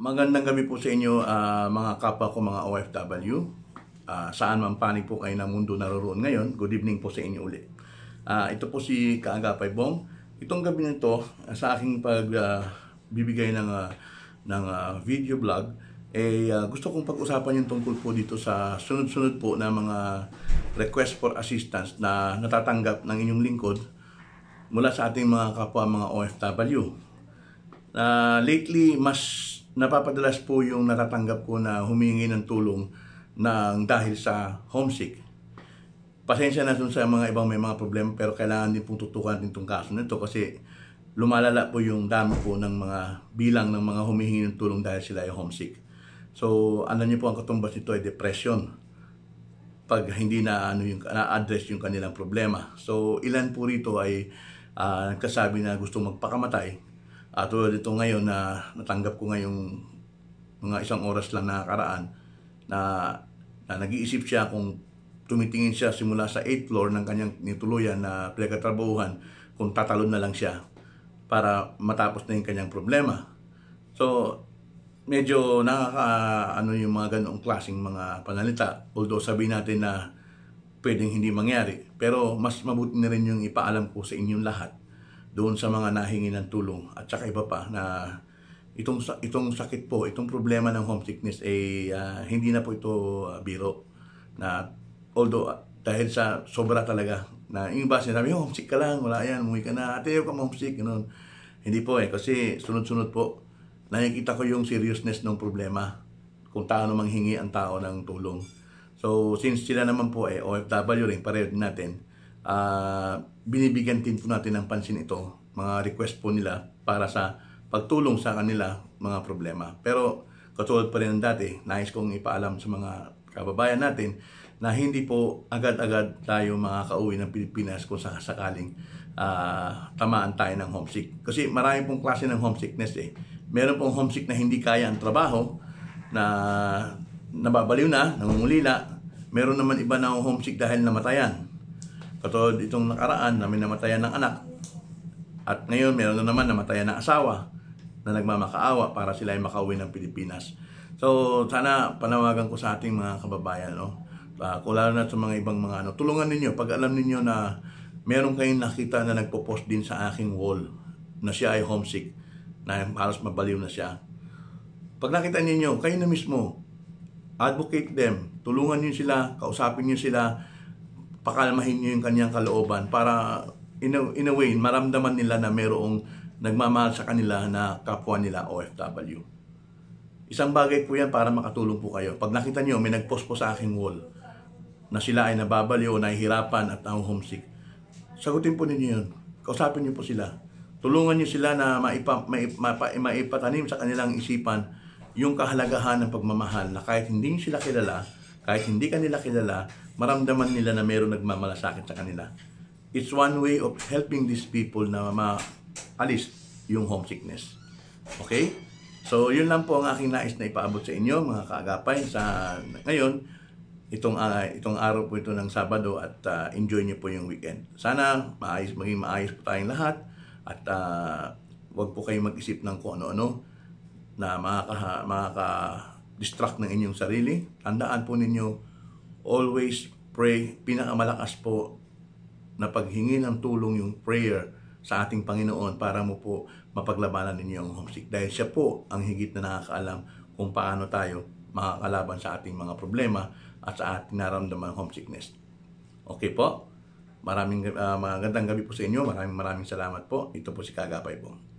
Magandang gabi po sa inyo uh, mga kapwa ko, mga OFW. Uh, ah, saan man panig po kayo ng mundo naroon ngayon, good evening po sa inyo uli. Uh, ah, ito po si Kaagapay Bong. Itong gabi nito, sa aking pagbibigay uh, ng, uh, ng uh, video vlog, eh, uh, gusto kong pag-usapan yung tungkol po dito sa sunod-sunod po na mga request for assistance na natatanggap ng inyong lingkod mula sa ating mga kapwa mga OFW. Uh, lately, mas napapadalas po yung natatanggap ko na humingi ng tulong ng dahil sa homesick. Pasensya na sa mga ibang may mga problema pero kailangan din pong tutukan din itong kaso nito kasi lumalala po yung dami po ng mga bilang ng mga humihingi ng tulong dahil sila ay homesick. So, ano niyo po ang katumbas nito ay depression pag hindi na ano yung na-address yung kanilang problema. So, ilan po rito ay uh, nagkasabi na gusto magpakamatay at tulad ito ngayon na natanggap ko ngayong mga isang oras lang nakaraan na, na nag-iisip siya kung tumitingin siya simula sa 8th floor ng kanyang nituluyan na pinagkatrabahuhan kung tatalon na lang siya para matapos na yung kanyang problema. So, medyo nakaka ano yung mga ganoong klasing mga panalita. Although sabi natin na pwedeng hindi mangyari. Pero mas mabuti na rin yung ipaalam ko sa inyong lahat doon sa mga nahingi ng tulong at saka iba pa na itong itong sakit po, itong problema ng homesickness ay eh, uh, hindi na po ito uh, biro na although uh, dahil sa sobra talaga na yung iba sinabi, oh, homesick ka lang, wala yan, umuwi ka na, ate, huwag ka homesick, ganun. Hindi po eh, kasi sunod-sunod po, nakikita ko yung seriousness ng problema kung taano manghingi ang tao ng tulong. So, since sila naman po eh, OFW rin, pareho natin, uh, binibigyan din po natin ng pansin ito, mga request po nila para sa pagtulong sa kanila mga problema. Pero katulad pa rin ng dati, nais kong ipaalam sa mga kababayan natin na hindi po agad-agad tayo mga kauwi ng Pilipinas kung sakaling uh, tamaan tayo ng homesick. Kasi marami pong klase ng homesickness eh. Meron pong homesick na hindi kaya ang trabaho, na nababaliw na, nangungulila. Meron naman iba na homesick dahil namatayan Katulad itong nakaraan, namin namatayan ng anak. At ngayon, meron na naman namatayan ng asawa na nagmamakaawa para sila ay makauwi ng Pilipinas. So, sana panawagan ko sa ating mga kababayan, no? Uh, kung lalo na sa mga ibang mga ano, tulungan ninyo pag alam ninyo na meron kayong nakita na nagpo-post din sa aking wall na siya ay homesick, na halos mabaliw na siya. Pag nakita ninyo, kayo na mismo, advocate them, tulungan niyo sila, kausapin niyo sila, pakalmahin niyo yung kanyang kalooban para in a, in a way, maramdaman nila na merong nagmamahal sa kanila na kapwa nila OFW. Isang bagay po yan para makatulong po kayo. Pag nakita niyo, may nagpost po sa aking wall na sila ay nababaliw, nahihirapan at ang homesick. Sagutin po ninyo yun. Kausapin niyo po sila. Tulungan niyo sila na maipa, maipa, mapa, maipatanim sa kanilang isipan yung kahalagahan ng pagmamahal na kahit hindi sila kilala, kahit hindi kanila kilala, maramdaman nila na mayroong nagmamalasakit sa kanila. It's one way of helping these people na maalis yung homesickness. Okay? So, yun lang po ang aking nais na ipaabot sa inyo, mga kaagapay, sa ngayon, itong, uh, itong araw po ito ng Sabado at uh, enjoy niyo po yung weekend. Sana maayos, maging maayos po tayong lahat at uh, ah, wag po kayong mag-isip ng kung ano-ano na makaka, makaka distract ng inyong sarili. Tandaan po ninyo, always pray. Pinakamalakas po na paghingi ng tulong yung prayer sa ating Panginoon para mo po mapaglabanan ninyo ang homesick. Dahil siya po ang higit na nakakaalam kung paano tayo makakalaban sa ating mga problema at sa ating naramdaman homesickness. Okay po? Maraming uh, magandang gabi po sa inyo. Maraming maraming salamat po. Ito po si Kagapay po.